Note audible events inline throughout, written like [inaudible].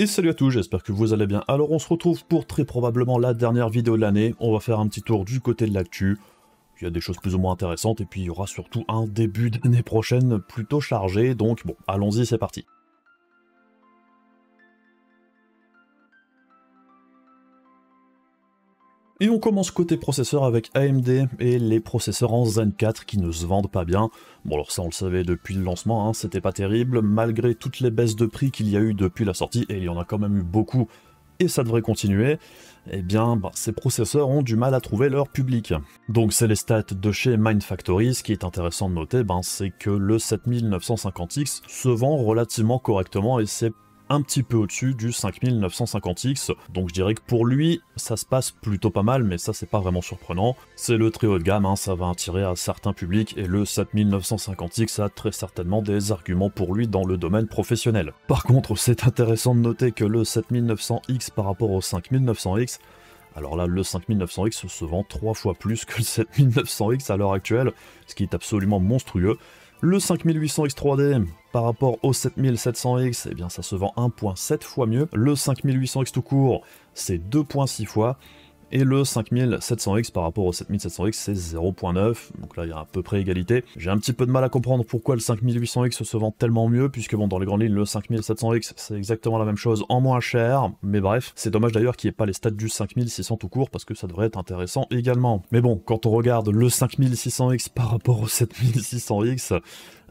Et salut à tous, j'espère que vous allez bien. Alors on se retrouve pour très probablement la dernière vidéo de l'année. On va faire un petit tour du côté de l'actu. Il y a des choses plus ou moins intéressantes et puis il y aura surtout un début d'année prochaine plutôt chargé. Donc bon, allons-y, c'est parti. Et on commence côté processeur avec AMD et les processeurs en Zen 4 qui ne se vendent pas bien. Bon alors ça on le savait depuis le lancement, hein, c'était pas terrible, malgré toutes les baisses de prix qu'il y a eu depuis la sortie, et il y en a quand même eu beaucoup, et ça devrait continuer, et eh bien bah, ces processeurs ont du mal à trouver leur public. Donc c'est les stats de chez Mindfactory, ce qui est intéressant de noter, ben, c'est que le 7950X se vend relativement correctement et c'est un petit peu au-dessus du 5950X. Donc je dirais que pour lui, ça se passe plutôt pas mal, mais ça c'est pas vraiment surprenant. C'est le très haut de gamme, hein, ça va attirer à certains publics et le 7950X a très certainement des arguments pour lui dans le domaine professionnel. Par contre, c'est intéressant de noter que le 7900X par rapport au 5900X, alors là, le 5900X se vend trois fois plus que le 7900X à l'heure actuelle, ce qui est absolument monstrueux. Le 5800X3D, par rapport au 7700X, eh bien ça se vend 1.7 fois mieux. Le 5800X tout court, c'est 2.6 fois. Et le 5700X par rapport au 7700X, c'est 0.9, donc là il y a à peu près égalité. J'ai un petit peu de mal à comprendre pourquoi le 5800X se vend tellement mieux, puisque bon, dans les grandes lignes, le 5700X, c'est exactement la même chose en moins cher, mais bref, c'est dommage d'ailleurs qu'il n'y ait pas les stats du 5600 tout court, parce que ça devrait être intéressant également. Mais bon, quand on regarde le 5600X par rapport au 7600X,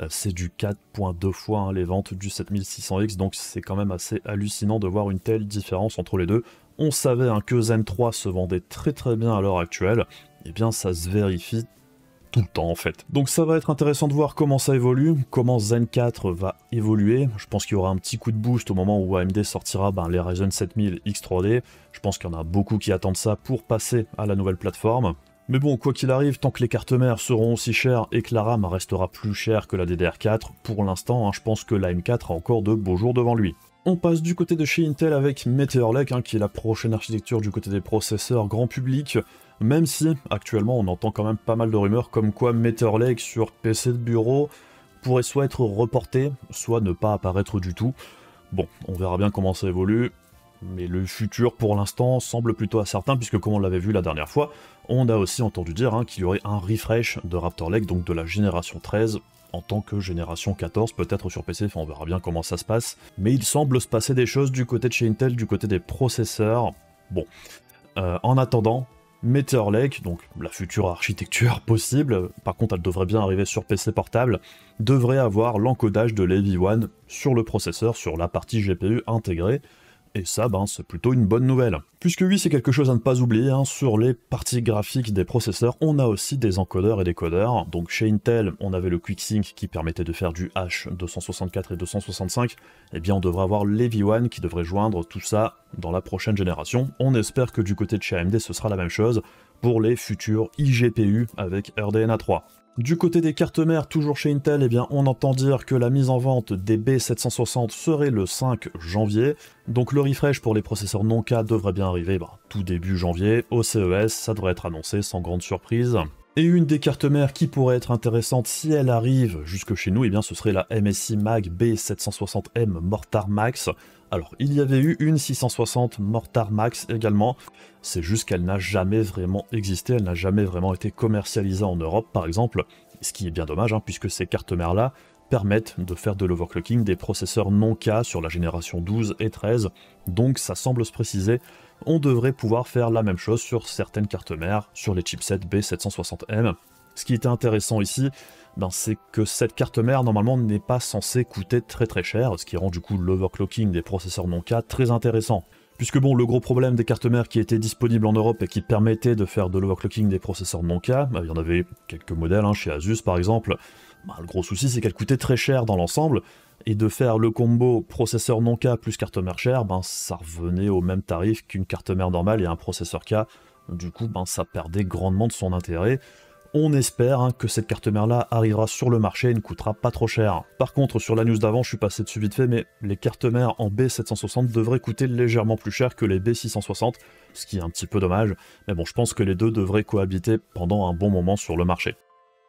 euh, c'est du 4.2 fois hein, les ventes du 7600X, donc c'est quand même assez hallucinant de voir une telle différence entre les deux on savait hein, que Zen 3 se vendait très très bien à l'heure actuelle, et eh bien ça se vérifie tout le temps en fait. Donc ça va être intéressant de voir comment ça évolue, comment Zen 4 va évoluer. Je pense qu'il y aura un petit coup de boost au moment où AMD sortira ben, les Ryzen 7000 X3D. Je pense qu'il y en a beaucoup qui attendent ça pour passer à la nouvelle plateforme. Mais bon, quoi qu'il arrive, tant que les cartes mères seront aussi chères et que la RAM restera plus chère que la DDR4, pour l'instant, hein, je pense que la M4 a encore de beaux jours devant lui. On passe du côté de chez Intel avec Meteor Lake, hein, qui est la prochaine architecture du côté des processeurs grand public, même si actuellement on entend quand même pas mal de rumeurs comme quoi Meteor Lake sur PC de bureau pourrait soit être reporté, soit ne pas apparaître du tout. Bon, on verra bien comment ça évolue, mais le futur pour l'instant semble plutôt incertain, puisque comme on l'avait vu la dernière fois, on a aussi entendu dire hein, qu'il y aurait un refresh de Raptor Lake, donc de la génération 13, en tant que génération 14, peut-être sur PC, on verra bien comment ça se passe. Mais il semble se passer des choses du côté de chez Intel, du côté des processeurs. Bon. Euh, en attendant, Meteor Lake, donc la future architecture [laughs] possible, par contre elle devrait bien arriver sur PC portable, devrait avoir l'encodage de l'EV1 sur le processeur, sur la partie GPU intégrée. Et ça, ben, c'est plutôt une bonne nouvelle. Puisque oui, c'est quelque chose à ne pas oublier, hein, sur les parties graphiques des processeurs, on a aussi des encodeurs et des codeurs. Donc chez Intel, on avait le QuickSync qui permettait de faire du H264 et 265. Eh bien, on devrait avoir v 1 qui devrait joindre tout ça dans la prochaine génération. On espère que du côté de chez AMD, ce sera la même chose pour les futurs iGPU avec RDNA 3. Du côté des cartes mères, toujours chez Intel, eh bien, on entend dire que la mise en vente des B760 serait le 5 janvier, donc le refresh pour les processeurs non-K devrait bien arriver bah, tout début janvier au CES, ça devrait être annoncé sans grande surprise. Et une des cartes mères qui pourrait être intéressante si elle arrive jusque chez nous, eh bien ce serait la MSI Mag B760M Mortar Max. Alors, il y avait eu une 660 Mortar Max également, c'est juste qu'elle n'a jamais vraiment existé, elle n'a jamais vraiment été commercialisée en Europe par exemple, ce qui est bien dommage hein, puisque ces cartes mères là, permettent de faire de l'overclocking des processeurs non K sur la génération 12 et 13, donc ça semble se préciser, on devrait pouvoir faire la même chose sur certaines cartes mères, sur les chipsets B760M. Ce qui était intéressant ici, ben c'est que cette carte mère normalement n'est pas censée coûter très très cher, ce qui rend du coup l'overclocking des processeurs non K très intéressant. Puisque bon, le gros problème des cartes mères qui étaient disponibles en Europe et qui permettaient de faire de l'overclocking des processeurs non K, ben, il y en avait quelques modèles, hein, chez Asus par exemple, bah, le gros souci, c'est qu'elle coûtait très cher dans l'ensemble, et de faire le combo processeur non K plus carte mère chère, ben, ça revenait au même tarif qu'une carte mère normale et un processeur K. Du coup, ben, ça perdait grandement de son intérêt. On espère hein, que cette carte mère-là arrivera sur le marché et ne coûtera pas trop cher. Par contre, sur la news d'avant, je suis passé dessus vite fait, mais les cartes mères en B760 devraient coûter légèrement plus cher que les B660, ce qui est un petit peu dommage, mais bon, je pense que les deux devraient cohabiter pendant un bon moment sur le marché.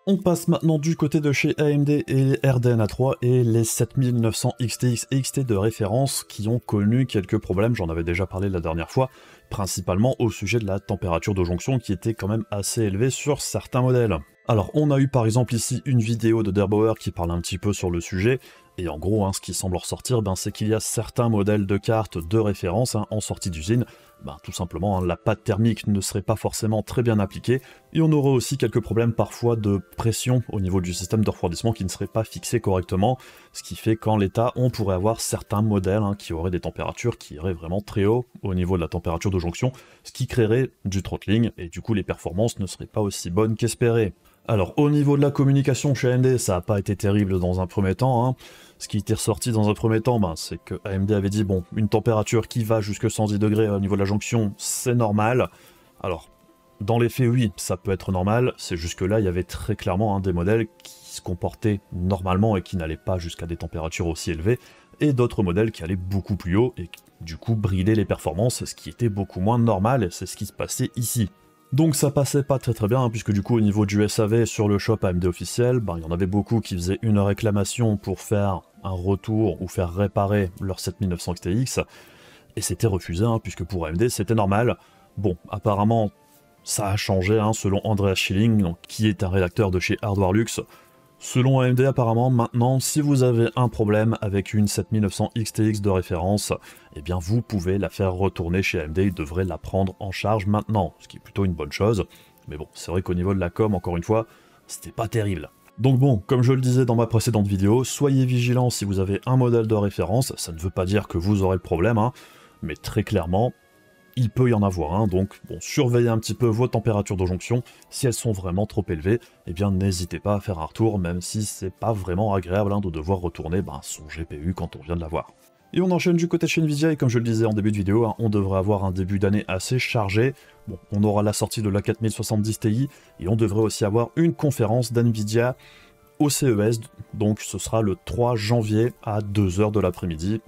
On passe maintenant du côté de chez AMD et RDNA 3 et les 7900 XTX et XT de référence qui ont connu quelques problèmes, j'en avais déjà parlé la dernière fois, principalement au sujet de la température de jonction qui était quand même assez élevée sur certains modèles. Alors on a eu par exemple ici une vidéo de Derbauer qui parle un petit peu sur le sujet, et en gros hein, ce qui semble ressortir ben, c'est qu'il y a certains modèles de cartes de référence hein, en sortie d'usine bah, tout simplement, hein, la pâte thermique ne serait pas forcément très bien appliquée, et on aurait aussi quelques problèmes parfois de pression au niveau du système de refroidissement qui ne serait pas fixé correctement, ce qui fait qu'en l'état, on pourrait avoir certains modèles hein, qui auraient des températures qui iraient vraiment très haut au niveau de la température de jonction, ce qui créerait du throttling, et du coup les performances ne seraient pas aussi bonnes qu'espérées. Alors, au niveau de la communication chez AMD, ça n'a pas été terrible dans un premier temps. Hein. Ce qui était ressorti dans un premier temps, ben, c'est que AMD avait dit, bon, une température qui va jusque 110 degrés au niveau de la jonction, c'est normal. Alors, dans les faits, oui, ça peut être normal. C'est jusque-là, il y avait très clairement hein, des modèles qui se comportaient normalement et qui n'allaient pas jusqu'à des températures aussi élevées, et d'autres modèles qui allaient beaucoup plus haut et qui, du coup, bridaient les performances, ce qui était beaucoup moins normal, c'est ce qui se passait ici. Donc ça passait pas très très bien, hein, puisque du coup au niveau du SAV sur le shop AMD officiel, bah, il y en avait beaucoup qui faisaient une réclamation pour faire un retour ou faire réparer leur 7900 XTX, et c'était refusé, hein, puisque pour AMD c'était normal. Bon, apparemment ça a changé, hein, selon Andreas Schilling, qui est un rédacteur de chez Hardware Luxe, Selon AMD apparemment maintenant si vous avez un problème avec une 7900 XTX de référence, eh bien vous pouvez la faire retourner chez AMD, ils devraient la prendre en charge maintenant, ce qui est plutôt une bonne chose. Mais bon, c'est vrai qu'au niveau de la com, encore une fois, c'était pas terrible. Donc bon, comme je le disais dans ma précédente vidéo, soyez vigilants si vous avez un modèle de référence, ça ne veut pas dire que vous aurez le problème, hein. mais très clairement, il peut y en avoir un, hein. donc bon, surveillez un petit peu vos températures de jonction, si elles sont vraiment trop élevées, eh bien n'hésitez pas à faire un retour, même si c'est pas vraiment agréable hein, de devoir retourner ben, son GPU quand on vient de l'avoir. Et on enchaîne du côté chez Nvidia, et comme je le disais en début de vidéo, hein, on devrait avoir un début d'année assez chargé. Bon, on aura la sortie de la 4070 Ti, et on devrait aussi avoir une conférence d'Nvidia au CES, donc ce sera le 3 janvier à 2h de l'après-midi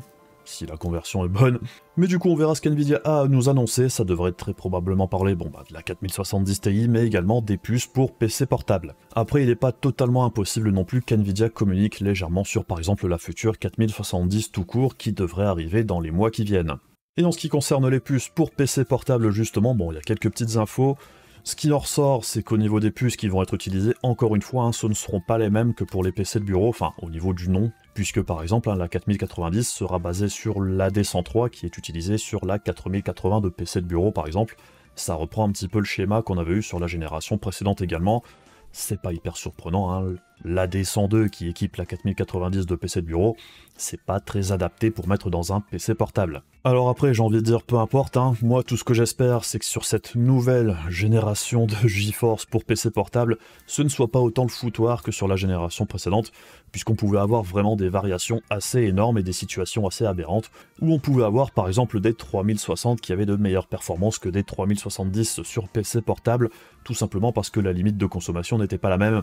si la conversion est bonne. Mais du coup, on verra ce qu'NVIDIA a à nous annoncer, ça devrait très probablement parler bon, bah, de la 4070 Ti, mais également des puces pour PC portable. Après, il n'est pas totalement impossible non plus qu'NVIDIA communique légèrement sur par exemple la future 4070 tout court qui devrait arriver dans les mois qui viennent. Et en ce qui concerne les puces pour PC portable justement, bon, il y a quelques petites infos. Ce qui en ressort, c'est qu'au niveau des puces qui vont être utilisées, encore une fois, hein, ce ne seront pas les mêmes que pour les PC de bureau, enfin au niveau du nom, puisque par exemple hein, la 4090 sera basée sur l'AD103 qui est utilisée sur la 4080 de PC de bureau par exemple. Ça reprend un petit peu le schéma qu'on avait eu sur la génération précédente également. C'est pas hyper surprenant, hein. La d 102 qui équipe la 4090 de PC de bureau, c'est pas très adapté pour mettre dans un PC portable. Alors après, j'ai envie de dire peu importe, hein. moi tout ce que j'espère c'est que sur cette nouvelle génération de GeForce pour PC portable, ce ne soit pas autant le foutoir que sur la génération précédente, puisqu'on pouvait avoir vraiment des variations assez énormes et des situations assez aberrantes, où on pouvait avoir par exemple des 3060 qui avaient de meilleures performances que des 3070 sur PC portable, tout simplement parce que la limite de consommation n'était pas la même.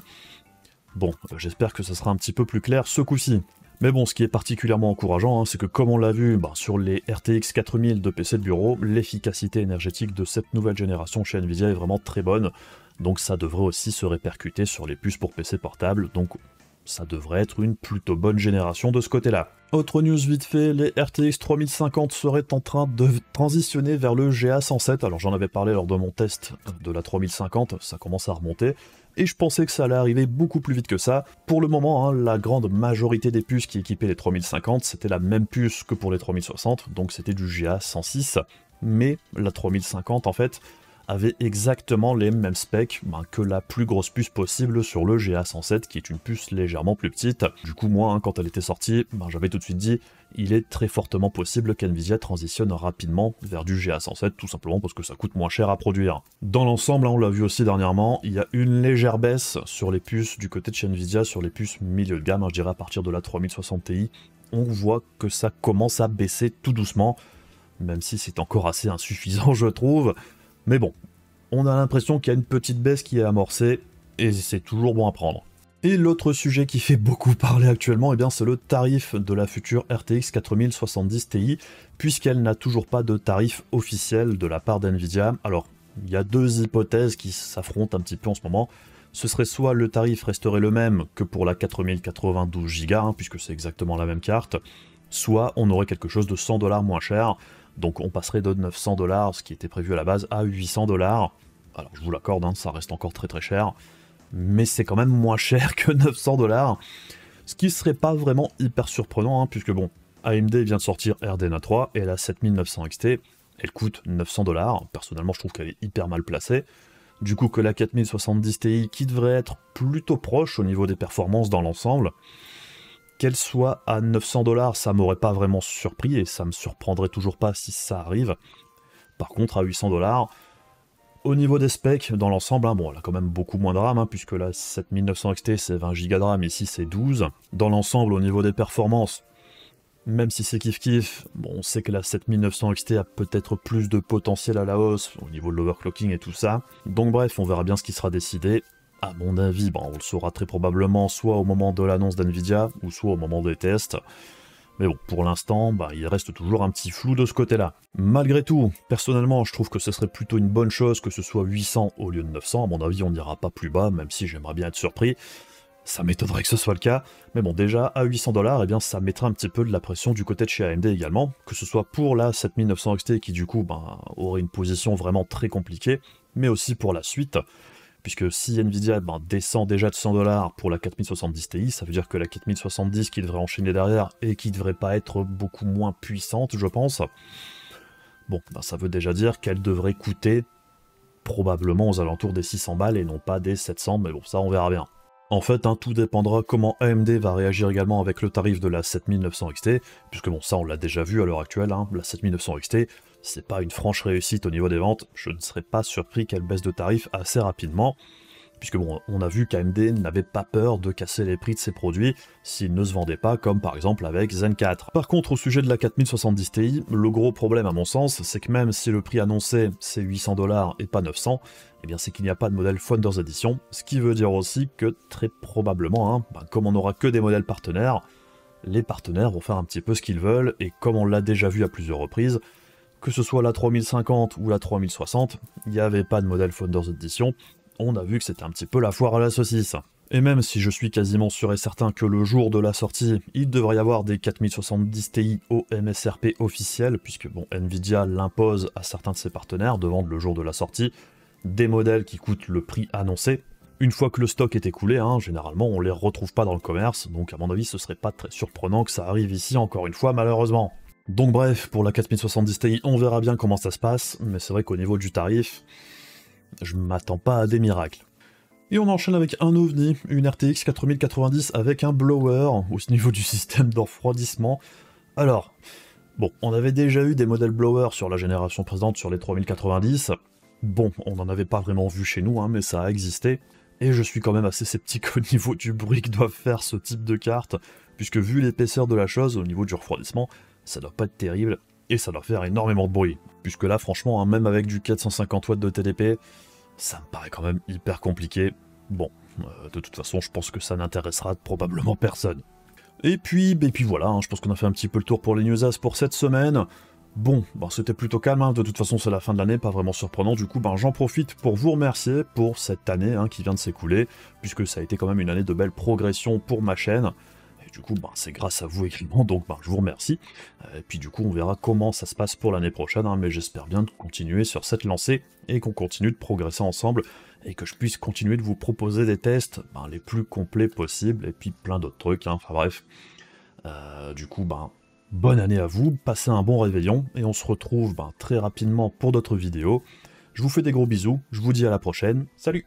Bon, euh, j'espère que ça sera un petit peu plus clair ce coup-ci. Mais bon, ce qui est particulièrement encourageant, hein, c'est que comme on l'a vu bah, sur les RTX 4000 de PC de bureau, l'efficacité énergétique de cette nouvelle génération chez Nvidia est vraiment très bonne, donc ça devrait aussi se répercuter sur les puces pour PC portables, donc ça devrait être une plutôt bonne génération de ce côté-là. Autre news vite fait, les RTX 3050 seraient en train de transitionner vers le GA107. Alors j'en avais parlé lors de mon test de la 3050, ça commence à remonter. Et je pensais que ça allait arriver beaucoup plus vite que ça. Pour le moment, hein, la grande majorité des puces qui équipaient les 3050, c'était la même puce que pour les 3060, donc c'était du GA106. Mais la 3050, en fait, avait exactement les mêmes specs ben, que la plus grosse puce possible sur le GA107 qui est une puce légèrement plus petite. Du coup moi hein, quand elle était sortie ben, j'avais tout de suite dit il est très fortement possible qu'NVIDIA transitionne rapidement vers du GA107 tout simplement parce que ça coûte moins cher à produire. Dans l'ensemble, hein, on l'a vu aussi dernièrement, il y a une légère baisse sur les puces du côté de chez NVIDIA, sur les puces milieu de gamme, hein, je dirais à partir de la 3060 Ti, on voit que ça commence à baisser tout doucement, même si c'est encore assez insuffisant [laughs] je trouve, mais bon, on a l'impression qu'il y a une petite baisse qui est amorcée, et c'est toujours bon à prendre. Et l'autre sujet qui fait beaucoup parler actuellement, et eh bien c'est le tarif de la future RTX 4070 Ti, puisqu'elle n'a toujours pas de tarif officiel de la part d'NVIDIA. Alors, il y a deux hypothèses qui s'affrontent un petit peu en ce moment. Ce serait soit le tarif resterait le même que pour la 4092 Go, hein, puisque c'est exactement la même carte, soit on aurait quelque chose de 100 dollars moins cher. Donc on passerait de 900 dollars, ce qui était prévu à la base, à 800 dollars. Alors je vous l'accorde, hein, ça reste encore très très cher, mais c'est quand même moins cher que 900 dollars. Ce qui serait pas vraiment hyper surprenant, hein, puisque bon, AMD vient de sortir RDNA 3 et la 7900 XT. Elle coûte 900 dollars. Personnellement, je trouve qu'elle est hyper mal placée. Du coup, que la 4070 Ti, qui devrait être plutôt proche au niveau des performances dans l'ensemble, qu'elle soit à 900 dollars, ça m'aurait pas vraiment surpris et ça me surprendrait toujours pas si ça arrive. Par contre, à 800 dollars, au niveau des specs, dans l'ensemble, hein, bon, elle a quand même beaucoup moins de RAM, hein, puisque la 7900 XT c'est 20 Go de RAM, ici c'est 12. Dans l'ensemble, au niveau des performances, même si c'est kiff-kiff, bon, on sait que la 7900 XT a peut-être plus de potentiel à la hausse au niveau de l'overclocking et tout ça. Donc bref, on verra bien ce qui sera décidé à mon avis, ben, on le saura très probablement soit au moment de l'annonce d'NVIDIA, ou soit au moment des tests. Mais bon, pour l'instant, bah, il reste toujours un petit flou de ce côté-là. Malgré tout, personnellement, je trouve que ce serait plutôt une bonne chose que ce soit 800 au lieu de 900. À mon avis, on n'ira pas plus bas, même si j'aimerais bien être surpris. Ça m'étonnerait que ce soit le cas, mais bon, déjà à 800 dollars, eh bien ça mettra un petit peu de la pression du côté de chez AMD également, que ce soit pour la 7900 XT qui du coup ben, aurait une position vraiment très compliquée, mais aussi pour la suite, puisque si Nvidia ben, descend déjà de 100 dollars pour la 4070 Ti, ça veut dire que la 4070 qui devrait enchaîner derrière et qui devrait pas être beaucoup moins puissante, je pense, bon, ben, ça veut déjà dire qu'elle devrait coûter probablement aux alentours des 600 balles et non pas des 700, mais bon, ça on verra bien. En fait, hein, tout dépendra comment AMD va réagir également avec le tarif de la 7900 XT, puisque bon, ça on l'a déjà vu à l'heure actuelle, hein, la 7900 XT, c'est pas une franche réussite au niveau des ventes, je ne serais pas surpris qu'elle baisse de tarif assez rapidement. Puisque bon, on a vu qu'AMD n'avait pas peur de casser les prix de ses produits s'ils ne se vendaient pas, comme par exemple avec Zen 4. Par contre, au sujet de la 4070 Ti, le gros problème à mon sens, c'est que même si le prix annoncé c'est 800 dollars et pas 900, eh bien c'est qu'il n'y a pas de modèle Founders Edition, ce qui veut dire aussi que très probablement, hein, ben, comme on n'aura que des modèles partenaires, les partenaires vont faire un petit peu ce qu'ils veulent, et comme on l'a déjà vu à plusieurs reprises, que ce soit la 3050 ou la 3060, il n'y avait pas de modèle Founders Edition, on a vu que c'était un petit peu la foire à la saucisse. Et même si je suis quasiment sûr et certain que le jour de la sortie, il devrait y avoir des 4070 Ti au MSRP officiel, puisque bon, Nvidia l'impose à certains de ses partenaires de vendre le jour de la sortie des modèles qui coûtent le prix annoncé. Une fois que le stock est écoulé, hein, généralement on les retrouve pas dans le commerce, donc à mon avis ce serait pas très surprenant que ça arrive ici encore une fois malheureusement. Donc bref, pour la 4070 Ti, on verra bien comment ça se passe, mais c'est vrai qu'au niveau du tarif, je m'attends pas à des miracles. Et on enchaîne avec un ovni, une RTX 4090 avec un blower, au niveau du système de refroidissement. Alors, bon, on avait déjà eu des modèles blower sur la génération présente, sur les 3090. Bon, on n'en avait pas vraiment vu chez nous, hein, mais ça a existé. Et je suis quand même assez sceptique [laughs] au niveau du bruit que doivent faire ce type de carte, puisque vu l'épaisseur de la chose, au niveau du refroidissement, ça doit pas être terrible, et ça doit faire énormément de bruit. Puisque là, franchement, hein, même avec du 450 watts de TDP, ça me paraît quand même hyper compliqué. Bon, euh, de toute façon, je pense que ça n'intéressera probablement personne. Et puis, et puis voilà, hein, je pense qu'on a fait un petit peu le tour pour les news pour cette semaine. Bon, bah c'était plutôt calme, hein. de toute façon c'est la fin de l'année, pas vraiment surprenant, du coup ben, j'en profite pour vous remercier pour cette année qui vient de s'écouler, puisque ça a été quand même une année de belle progression pour ma chaîne, du coup, ben, c'est grâce à vous également, donc ben, je vous remercie. Euh, et puis du coup, on verra comment ça se passe pour l'année prochaine, hein, mais j'espère bien de continuer sur cette lancée et qu'on continue de progresser ensemble et que je puisse continuer de vous proposer des tests ben, les plus complets possibles et puis plein d'autres trucs. Hein. Enfin bref, euh, du coup, bonne année à vous, passez un bon réveillon et on se retrouve très rapidement pour d'autres vidéos. Je vous fais des gros bisous, je vous dis à la prochaine, salut